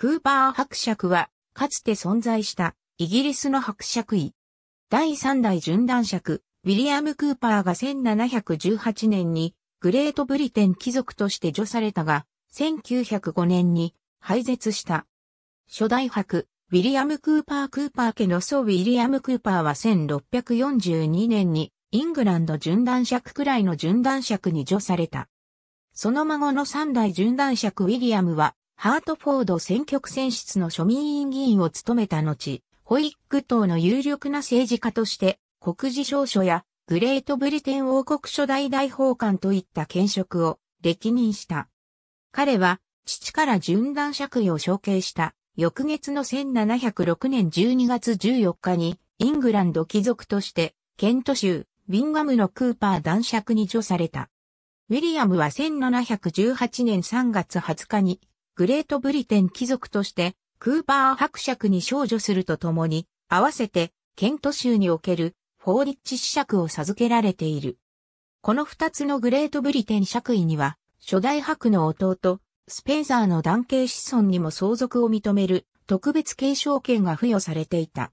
クーパー伯爵は、かつて存在したイギリスの伯爵位。第三代順断爵、ウィリアム・クーパーが1718年にグレートブリテン貴族として除されたが、1905年に廃絶した。初代伯、ウィリアム・クーパー・クーパー家の祖ウィリアム・クーパーは1642年にイングランド順断爵くらいの順断爵に除された。その孫の三代順断爵ウィリアムはハートフォード選挙区選出の庶民委員議員を務めた後、ホイッグ党の有力な政治家として、国事証書やグレートブリテン王国初代大法官といった兼職を歴任した。彼は、父から順断爵位を承継した、翌月の1706年12月14日に、イングランド貴族として、ケント州、ウィンガムのクーパー男爵に除された。ウィリアムは1718年3月20日にグレートブリテン貴族として、クーパー伯爵に少女するとともに、合わせて、ケント州における、フォーリッチ子爵を授けられている。この二つのグレートブリテン爵位には、初代伯の弟、スペンザーの男系子孫にも相続を認める特別継承権が付与されていた。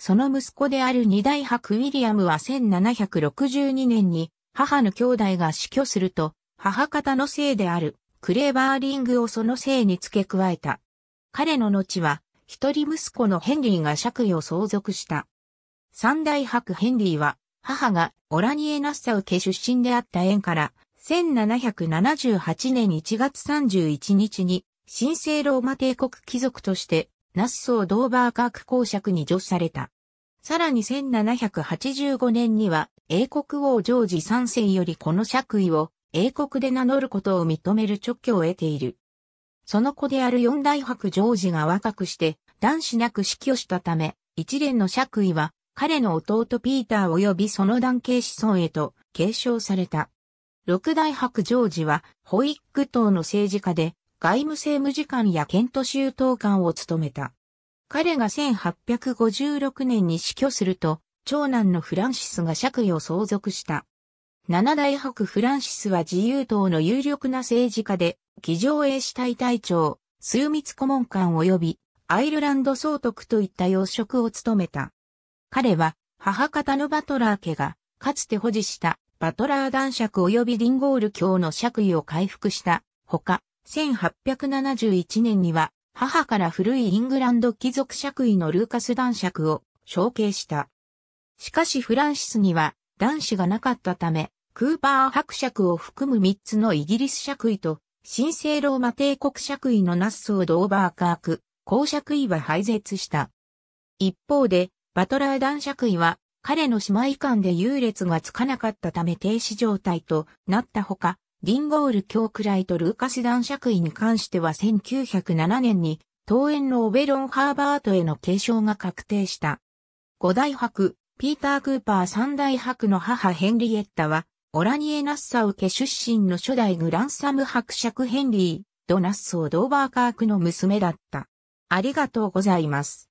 その息子である二代伯ウィリアムは1762年に母の兄弟が死去すると母方のせいであるクレーバーリングをその姓に付け加えた。彼の後は、一人息子のヘンリーが爵位を相続した。三大伯ヘンリーは、母がオラニエ・ナッサウ家出身であった縁から、1778年1月31日に、神聖ローマ帝国貴族として、ナッソー・ドーバー学公爵に手された。さらに1785年には、英国王ジョージ3世よりこの爵位を英国で名乗ることを認める直挙を得ている。その子である四大伯ジョージが若くして、男子なく死去したため、一連の爵位は、彼の弟ピーター及びその男系子孫へと継承された。六大伯ジョージは、ホイック党の政治家で、外務政務次官やケント州党官を務めた。彼が1856年に死去すると、長男のフランシスが爵位を相続した。七大北フランシスは自由党の有力な政治家で、議場衛士隊隊長、数密顧問官及び、アイルランド総督といった要職を務めた。彼は、母方のバトラー家が、かつて保持したバトラー男爵及びリンゴール教の爵位を回復したほか、1871年には母から古いイングランド貴族爵位のルーカス男爵を承継した。しかしフランシスには男子がなかったため、クーパー伯爵を含む3つのイギリス爵位と、神聖ローマ帝国爵位のナッソード・オーバーカーク、公爵位は廃絶した。一方で、バトラー男爵位は、彼の姉妹間で優劣がつかなかったため停止状態となったほか、リンゴール教くらいとルーカス男爵位に関しては1907年に、桃園のオベロンハーバートへの継承が確定した。五大伯、ピーター・クーパー三大伯の母ヘンリエッタは、オラニエ・ナッサウ家出身の初代グランサム伯爵ヘンリー、ド・ナッソー・ドーバーカークの娘だった。ありがとうございます。